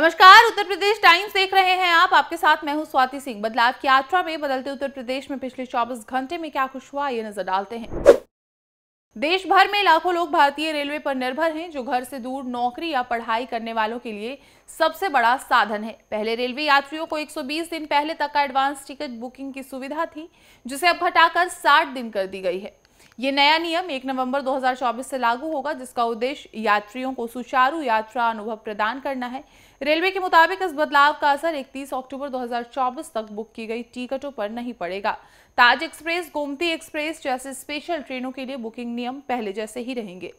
नमस्कार उत्तर प्रदेश टाइम्स देख रहे हैं आप आपके साथ मैं हूं स्वाति सिंह बदलाव की यात्रा में बदलते उत्तर प्रदेश में पिछले 24 घंटे में क्या कुछ हुआ ये नजर डालते हैं देश भर में लाखों लोग भारतीय रेलवे पर निर्भर हैं जो घर से दूर नौकरी या पढ़ाई करने वालों के लिए सबसे बड़ा साधन है पहले रेलवे यात्रियों को 120 दिन पहले तक का एडवांस टिकट बुकिंग की सुविधा थी जिसे अब घटाकर 60 दिन कर दी गई है ये नया नियम 1 नवंबर 2024 से लागू होगा जिसका उद्देश्य यात्रियों को सुचारू यात्रा अनुभव प्रदान करना है रेलवे के मुताबिक इस बदलाव का असर 31 अक्टूबर 2024 तक बुक की गई टिकटों पर नहीं पड़ेगा ताज एक्सप्रेस गोमती एक्सप्रेस जैसे स्पेशल ट्रेनों के लिए बुकिंग नियम पहले जैसे ही रहेंगे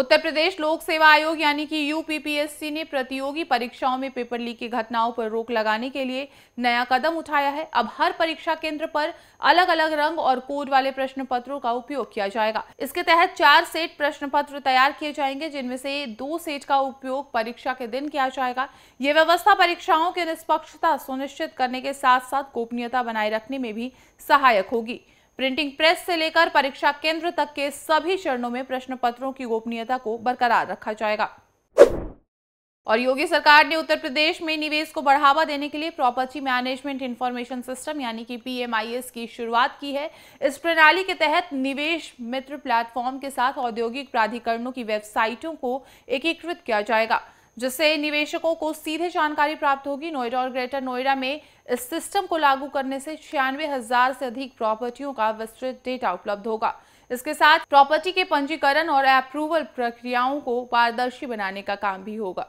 उत्तर प्रदेश लोक सेवा आयोग यानी कि यूपीपीएससी ने प्रतियोगी परीक्षाओं में पेपर लीक की घटनाओं पर रोक लगाने के लिए नया कदम उठाया है अब हर परीक्षा केंद्र पर अलग अलग रंग और कोड वाले प्रश्न पत्रों का उपयोग किया जाएगा इसके तहत चार सेट प्रश्न पत्र तैयार किए जाएंगे जिनमें से दो सेट का उपयोग परीक्षा के दिन किया जाएगा ये व्यवस्था परीक्षाओं की निष्पक्षता सुनिश्चित करने के साथ साथ गोपनीयता बनाए रखने में भी सहायक होगी प्रिंटिंग प्रेस से लेकर परीक्षा केंद्र तक के सभी चरणों में प्रश्न पत्रों की गोपनीयता को बरकरार रखा जाएगा और योगी सरकार ने उत्तर प्रदेश में निवेश को बढ़ावा देने के लिए प्रॉपर्टी मैनेजमेंट इंफॉर्मेशन सिस्टम यानी कि पीएमआईएस की शुरुआत की है इस प्रणाली के तहत निवेश मित्र प्लेटफॉर्म के साथ औद्योगिक प्राधिकरणों की वेबसाइटों को एकीकृत किया जाएगा जिससे निवेशकों को सीधे जानकारी प्राप्त होगी नोएडा और ग्रेटर नोएडा में इस सिस्टम को लागू करने से छियानवे हजार से अधिक प्रॉपर्टियों का विस्तृत डेटा उपलब्ध होगा इसके साथ प्रॉपर्टी के पंजीकरण और अप्रूवल प्रक्रियाओं को पारदर्शी बनाने का काम भी होगा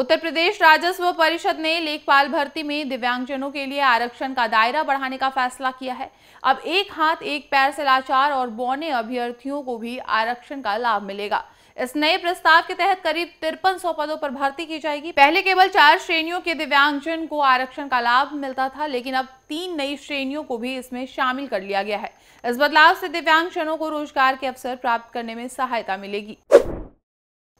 उत्तर प्रदेश राजस्व परिषद ने लेखपाल भर्ती में दिव्यांगजनों के लिए आरक्षण का दायरा बढ़ाने का फैसला किया है अब एक हाथ एक पैर से लाचार और बौने अभ्यर्थियों को भी आरक्षण का लाभ मिलेगा इस नए प्रस्ताव के तहत करीब तिरपन सौ पदों पर भर्ती की जाएगी पहले केवल चार श्रेणियों के दिव्यांगजन को आरक्षण का लाभ मिलता था लेकिन अब तीन नई श्रेणियों को भी इसमें शामिल कर लिया गया है इस बदलाव से दिव्यांगजनों को रोजगार के अवसर प्राप्त करने में सहायता मिलेगी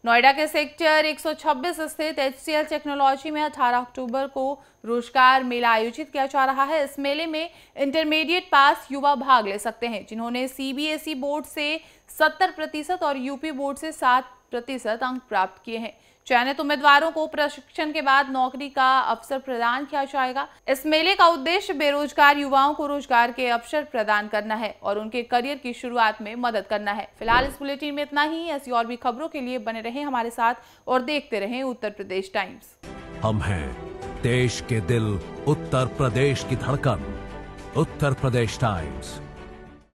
नोएडा के सेक्टर 126 स्थित एच टेक्नोलॉजी में 18 अक्टूबर को रोजगार मेला आयोजित किया जा रहा है इस मेले में इंटरमीडिएट पास युवा भाग ले सकते हैं जिन्होंने सीबीएसई बोर्ड से 70 प्रतिशत और यूपी बोर्ड से 7 प्रतिशत अंक प्राप्त किए हैं चयनित उम्मीदवारों को प्रशिक्षण के बाद नौकरी का अवसर प्रदान किया जाएगा इस मेले का उद्देश्य बेरोजगार युवाओं को रोजगार के अवसर प्रदान करना है और उनके करियर की शुरुआत में मदद करना है फिलहाल इस बुलेटिन में इतना ही ऐसी और भी खबरों के लिए बने रहे हमारे साथ और देखते रहे उत्तर प्रदेश टाइम्स हम है देश के दिल उत्तर प्रदेश की धड़कन उत्तर प्रदेश टाइम्स